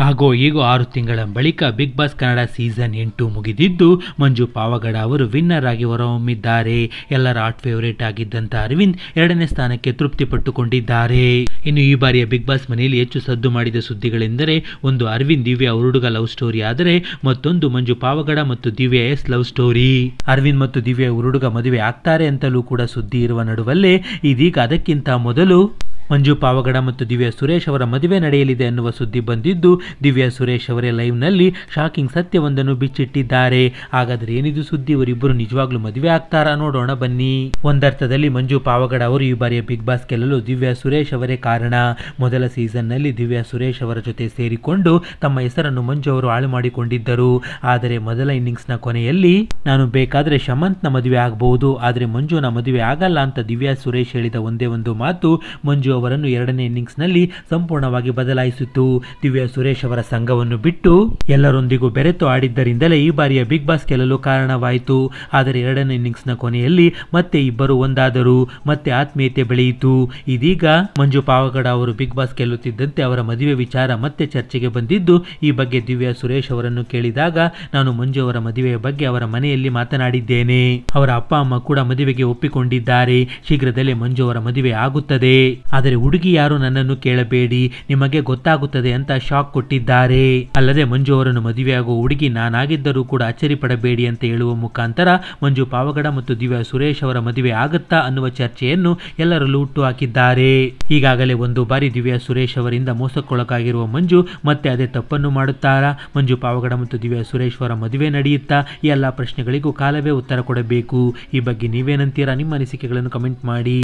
ಹಾಗೂ ಈಗ ಆರು ತಿಂಗಳ ಬಳಿಕ ಬಿಗ್ ಬಾಸ್ ಕನ್ನಡ ಸೀಸನ್ ಎಂಟು ಮುಗಿದಿದ್ದು ಮಂಜು ಪಾವಗಡ ಅವರು ವಿನ್ನರ್ ಆಗಿ ಹೊರಹೊಮ್ಮಿದ್ದಾರೆ ಎಲ್ಲರ ಆಟ್ ಫೇವರೇಟ್ ಆಗಿದ್ದಂಥ ಅರವಿಂದ್ ಎರಡನೇ ಸ್ಥಾನಕ್ಕೆ ತೃಪ್ತಿ ಪಟ್ಟುಕೊಂಡಿದ್ದಾರೆ ಇನ್ನು ಈ ಬಾರಿಯ ಬಿಗ್ ಬಾಸ್ ಮನೆಯಲ್ಲಿ ಹೆಚ್ಚು ಸದ್ದು ಮಾಡಿದ ಸುದ್ದಿಗಳೆಂದರೆ ಒಂದು ಅರವಿಂದ್ ದಿವ್ಯಾ ಹುಡುಗ ಲವ್ ಸ್ಟೋರಿ ಆದರೆ ಮತ್ತೊಂದು ಮಂಜು ಪಾವಗಡ ಮತ್ತು ದಿವ್ಯ ಎಸ್ ಲವ್ ಸ್ಟೋರಿ ಅರವಿಂದ್ ಮತ್ತು ದಿವ್ಯ ಹುಡುಗ ಮದುವೆ ಆಗ್ತಾರೆ ಅಂತಲೂ ಕೂಡ ಸುದ್ದಿ ಇರುವ ನಡುವಲ್ಲೇ ಇದೀಗ ಅದಕ್ಕಿಂತ ಮೊದಲು ಮಂಜು ಪಾವಗಡ ಮತ್ತು ದಿವ್ಯಾ ಸುರೇಶ್ ಅವರ ಮದುವೆ ನಡೆಯಲಿದೆ ಎನ್ನುವ ಸುದ್ದಿ ಬಂದಿದ್ದು ದಿವ್ಯಾ ಸುರೇಶ್ ಅವರೇ ಲೈವ್ನಲ್ಲಿ ಶಾಕಿಂಗ್ ಸತ್ಯವೊಂದನ್ನು ಬಿಚ್ಚಿಟ್ಟಿದ್ದಾರೆ ಹಾಗಾದರೆ ಏನಿದು ಸುದ್ದಿ ಇವರಿಬ್ಬರು ನಿಜವಾಗ್ಲೂ ಮದುವೆ ಆಗ್ತಾರಾ ನೋಡೋಣ ಬನ್ನಿ ಒಂದರ್ಥದಲ್ಲಿ ಮಂಜು ಪಾವಗಡ ಅವರು ಈ ಬಾರಿಯ ಬಿಗ್ ಬಾಸ್ ಗೆಲ್ಲಲು ದಿವ್ಯಾ ಸುರೇಶ್ ಅವರೇ ಕಾರಣ ಮೊದಲ ಸೀಸನ್ನಲ್ಲಿ ದಿವ್ಯಾ ಸುರೇಶ್ ಅವರ ಜೊತೆ ಸೇರಿಕೊಂಡು ತಮ್ಮ ಹೆಸರನ್ನು ಮಂಜು ಅವರು ಹಾಳು ಮಾಡಿಕೊಂಡಿದ್ದರು ಆದರೆ ಮೊದಲ ಇನ್ನಿಂಗ್ಸ್ನ ಕೊನೆಯಲ್ಲಿ ನಾನು ಬೇಕಾದರೆ ಶಮಂತ್ನ ಮದುವೆ ಆಗಬಹುದು ಆದರೆ ಮಂಜುನ ಮದುವೆ ಆಗಲ್ಲ ಅಂತ ದಿವ್ಯಾ ಸುರೇಶ್ ಹೇಳಿದ ಒಂದೇ ಒಂದು ಮಾತು ಮಂಜು ಅವರನ್ನು ಎರಡನೇ ಇನ್ನಿಂಗ್ಸ್ನಲ್ಲಿ ಸಂಪೂರ್ಣವಾಗಿ ಬದಲಾಯಿಸಿತು ದಿವ್ಯಾ ಸುರೇಶ್ ಅವರ ಸಂಘವನ್ನು ಬಿಟ್ಟು ಎಲ್ಲರೊಂದಿಗೂ ಬೆರೆತು ಆಡಿದ್ದರಿಂದಲೇ ಈ ಬಾರಿಯ ಬಿಗ್ ಬಾಸ್ ಗೆಲ್ಲಲು ಕಾರಣವಾಯಿತು ಆದರೆ ಎರಡನೇ ಇನ್ನಿಂಗ್ಸ್ನ ಕೊನೆಯಲ್ಲಿ ಮತ್ತೆ ಇಬ್ಬರು ಒಂದಾದರೂ ಮತ್ತೆ ಆತ್ಮೀಯತೆ ಬೆಳೆಯಿತು ಇದೀಗ ಮಂಜು ಪಾವಗಡ ಅವರು ಬಿಗ್ ಬಾಸ್ ಗೆಲ್ಲುತ್ತಿದ್ದಂತೆ ಅವರ ಮದುವೆ ವಿಚಾರ ಮತ್ತೆ ಚರ್ಚೆಗೆ ಬಂದಿದ್ದು ಈ ಬಗ್ಗೆ ದಿವ್ಯಾ ಸುರೇಶ್ ಅವರನ್ನು ಕೇಳಿದಾಗ ನಾನು ಮಂಜು ಅವರ ಮದುವೆಯ ಬಗ್ಗೆ ಅವರ ಮನೆಯಲ್ಲಿ ಮಾತನಾಡಿದ್ದೇನೆ ಅವರ ಅಪ್ಪ ಅಮ್ಮ ಕೂಡ ಮದುವೆಗೆ ಒಪ್ಪಿಕೊಂಡಿದ್ದಾರೆ ಶೀಘ್ರದಲ್ಲೇ ಮಂಜು ಅವರ ಮದುವೆ ಆಗುತ್ತದೆ ಆದರೆ ಹುಡುಗಿ ಯಾರು ನನ್ನನ್ನು ಕೇಳಬೇಡಿ ನಿಮಗೆ ಗೊತ್ತಾಗುತ್ತದೆ ಅಂತ ಶಾಕ್ ಕೊಟ್ಟಿದ್ದಾರೆ ಅಲ್ಲದೆ ಮಂಜು ಅವರನ್ನು ಮದುವೆಯಾಗುವ ಹುಡುಗಿ ನಾನಾಗಿದ್ದರೂ ಕೂಡ ಅಚ್ಚರಿ ಪಡಬೇಡಿ ಅಂತ ಹೇಳುವ ಮುಖಾಂತರ ಮಂಜು ಪಾವಗಡ ಮತ್ತು ದಿವ್ಯಾ ಸುರೇಶ್ ಅವರ ಮದುವೆ ಆಗುತ್ತಾ ಅನ್ನುವ ಚರ್ಚೆಯನ್ನು ಎಲ್ಲರಲ್ಲೂ ಹುಟ್ಟು ಹಾಕಿದ್ದಾರೆ ಈಗಾಗಲೇ ಒಂದು ಬಾರಿ ದಿವ್ಯಾ ಸುರೇಶ್ ಅವರಿಂದ ಮೋಸಕ್ಕೊಳಗಾಗಿರುವ ಮಂಜು ಮತ್ತೆ ಅದೇ ತಪ್ಪನ್ನು ಮಾಡುತ್ತಾರಾ ಮಂಜು ಪಾವಗಡ ಮತ್ತು ದಿವ್ಯಾ ಸುರೇಶ್ ಅವರ ಮದುವೆ ನಡೆಯುತ್ತಾ ಈ ಎಲ್ಲ ಪ್ರಶ್ನೆಗಳಿಗೂ ಕಾಲವೇ ಉತ್ತರ ಕೊಡಬೇಕು ಈ ಬಗ್ಗೆ ನೀವೇನಂತೀರಾ ನಿಮ್ಮ ಅನಿಸಿಕೆಗಳನ್ನು ಕಮೆಂಟ್ ಮಾಡಿ